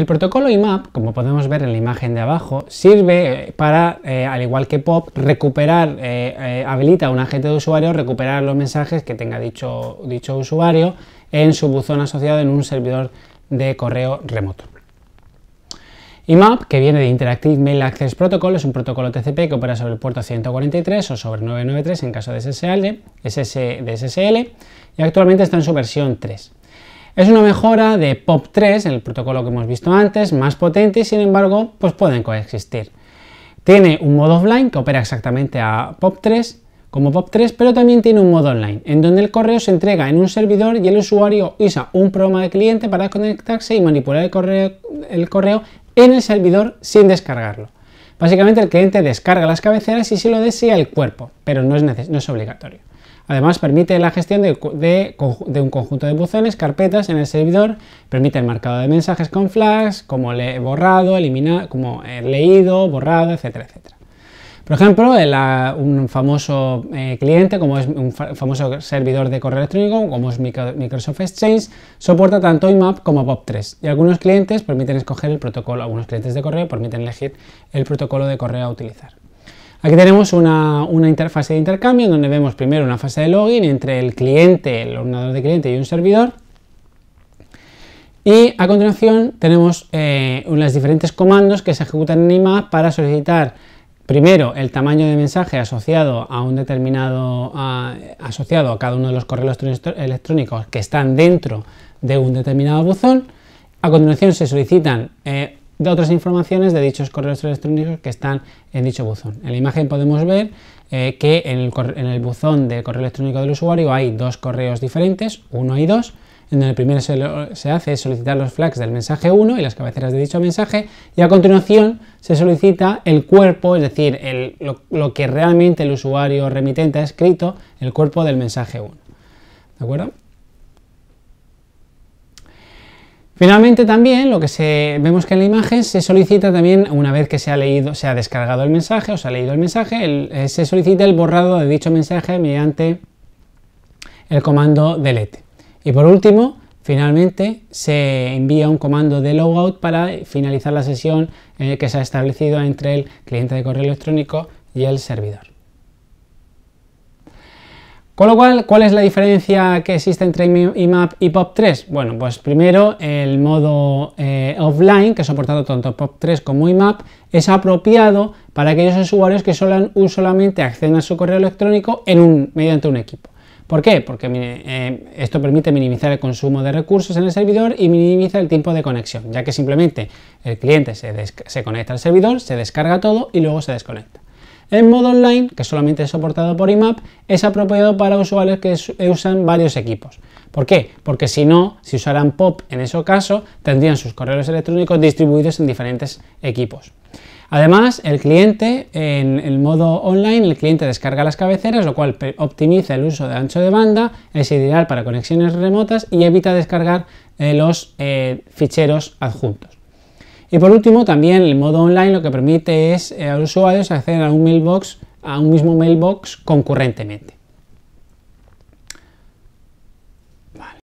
El protocolo IMAP, como podemos ver en la imagen de abajo, sirve eh, para, eh, al igual que POP, recuperar, eh, habilita a un agente de usuario recuperar los mensajes que tenga dicho, usuario en su buzón asociado en un servidor de correo remoto. IMAP, que viene de Interactive Mail Access Protocol, es un protocolo TCP que opera sobre el puerto 143 o sobre 993 en caso de SSL, de SSL y actualmente está en su versión 3. Es una mejora de POP3, el protocolo que hemos visto antes, más potente y sin embargo pues pueden coexistir. Tiene un modo offline que opera exactamente a POP3 como POP3, pero también tiene un modo online, en donde el correo se entrega en un servidor y el usuario usa un programa de cliente para conectarse y manipular el correo, el correo en el servidor sin descargarlo. Básicamente el cliente descarga las cabeceras y si lo desea el cuerpo, pero no es, no es obligatorio. Además, permite la gestión de, un conjunto de buzones, carpetas en el servidor, permite el marcado de mensajes con flags, como le, borrado, eliminado, como eh, leído, borrado, etcétera, etcétera. Por ejemplo, ah, un famoso eh, cliente, como es un famoso servidor de correo electrónico, como es Microsoft Exchange, soporta tanto IMAP como POP3. Y algunos clientes permiten escoger el protocolo, algunos clientes de correo permiten elegir el protocolo de correo a utilizar. Aquí tenemos una, interfase de intercambio donde vemos primero una fase de login entre el cliente, el ordenador de cliente y un servidor. Y a continuación tenemos eh, los diferentes comandos que se ejecutan en IMAP para solicitar primero el tamaño de mensaje asociado a un determinado asociado a cada uno de los correos electrónicos que están dentro de un determinado buzón. A continuación se solicitan eh, de otras informaciones de dichos correos electrónicos que están en dicho buzón. En la imagen podemos ver eh, que en el, buzón de correo electrónico del usuario hay dos correos diferentes, uno y dos, en el primero se, hace solicitar los flags del mensaje 1 y las cabeceras de dicho mensaje, y a continuación se solicita el cuerpo, es decir, lo que realmente el usuario remitente ha escrito, el cuerpo del mensaje 1. ¿De acuerdo? Finalmente también lo que vemos que en la imagen se solicita también, una vez que se ha leído, se ha descargado el mensaje o se ha leído el mensaje, eh, se solicita el borrado de dicho mensaje mediante el comando delete. Y por último, finalmente se envía un comando de logout para finalizar la sesión eh, que se ha establecido entre el cliente de correo electrónico y el servidor. Con lo cual, ¿cuál es la diferencia que existe entre IMAP y POP3? Bueno, pues primero el modo eh, offline, que ha soportado tanto POP3 como IMAP, es apropiado para aquellos usuarios que solamente acceden a su correo electrónico mediante un equipo. ¿Por qué? Porque eh, esto permite minimizar el consumo de recursos en el servidor y minimiza el tiempo de conexión, ya que simplemente el cliente se conecta al servidor, se descarga todo y luego se desconecta. El modo online, que solamente es soportado por IMAP, es apropiado para usuarios que eh, usan varios equipos. ¿Por qué? Porque si no, si usaran POP en ese caso, tendrían sus correos electrónicos distribuidos en diferentes equipos. Además, el cliente, en el modo online, el cliente descarga las cabeceras, lo cual optimiza el uso de ancho de banda, es ideal para conexiones remotas y evita descargar eh, los eh, ficheros adjuntos. Y por último, también el modo online lo que permite es eh, a los usuarios acceder a un mailbox, a un mismo mailbox concurrentemente.